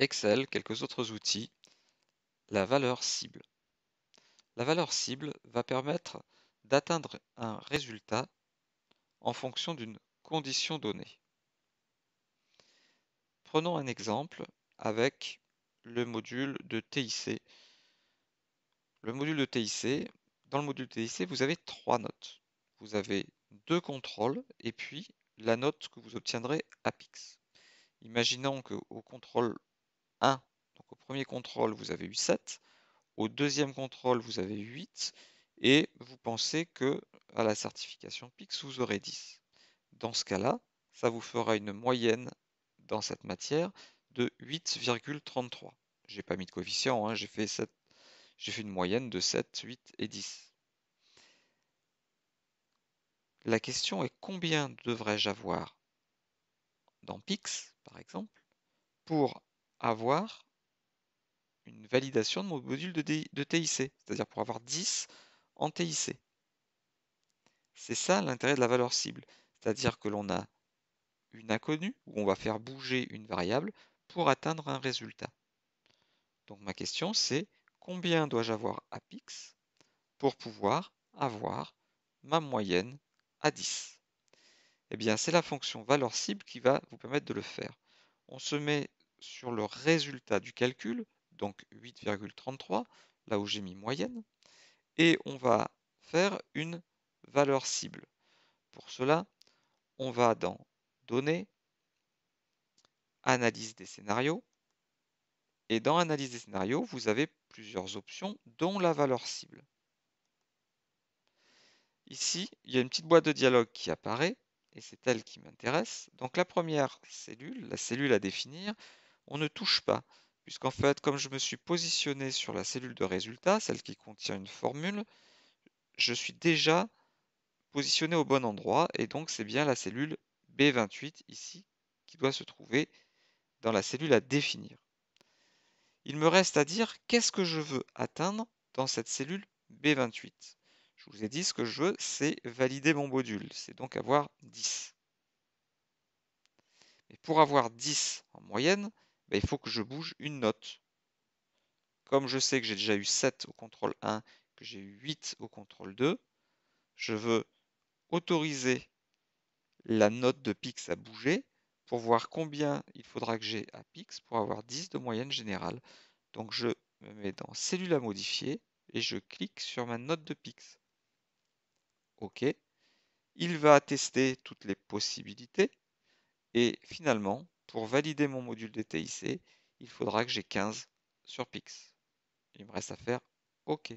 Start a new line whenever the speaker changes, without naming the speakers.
Excel, quelques autres outils, la valeur cible. La valeur cible va permettre d'atteindre un résultat en fonction d'une condition donnée. Prenons un exemple avec le module de TIC. Le module de TIC, dans le module TIC, vous avez trois notes. Vous avez deux contrôles et puis la note que vous obtiendrez à Pix. Imaginons qu'au contrôle 1. Donc au premier contrôle, vous avez eu 7. Au deuxième contrôle, vous avez eu 8. Et vous pensez que à la certification PIX, vous aurez 10. Dans ce cas-là, ça vous fera une moyenne dans cette matière de 8,33. Je n'ai pas mis de coefficient, hein, j'ai fait, fait une moyenne de 7, 8 et 10. La question est combien devrais-je avoir dans PIX, par exemple, pour avoir une validation de mon module de, TIC, c'est-à-dire pour avoir 10 en TIC. C'est ça l'intérêt de la valeur cible, c'est-à-dire que l'on a une inconnue où on va faire bouger une variable pour atteindre un résultat. Donc ma question c'est combien dois-je avoir à pix pour pouvoir avoir ma moyenne à 10 Eh bien c'est la fonction valeur cible qui va vous permettre de le faire. On se met sur le résultat du calcul, donc 8,33, là où j'ai mis moyenne, et on va faire une valeur cible. Pour cela, on va dans Données, Analyse des scénarios, et dans Analyse des scénarios, vous avez plusieurs options, dont la valeur cible. Ici, il y a une petite boîte de dialogue qui apparaît, et c'est elle qui m'intéresse. Donc la première cellule, la cellule à définir, on ne touche pas, puisqu'en fait, comme je me suis positionné sur la cellule de résultat, celle qui contient une formule, je suis déjà positionné au bon endroit, et donc c'est bien la cellule B28 ici qui doit se trouver dans la cellule à définir. Il me reste à dire qu'est-ce que je veux atteindre dans cette cellule B28. Je vous ai dit ce que je veux, c'est valider mon module, c'est donc avoir 10. Mais pour avoir 10 en moyenne, bah, il faut que je bouge une note. Comme je sais que j'ai déjà eu 7 au contrôle 1, que j'ai eu 8 au contrôle 2, je veux autoriser la note de pix à bouger pour voir combien il faudra que j'ai à pix pour avoir 10 de moyenne générale. Donc je me mets dans cellule à modifier et je clique sur ma note de pix. OK. Il va tester toutes les possibilités et finalement, pour valider mon module de TIC, il faudra que j'ai 15 sur Pix. Il me reste à faire OK.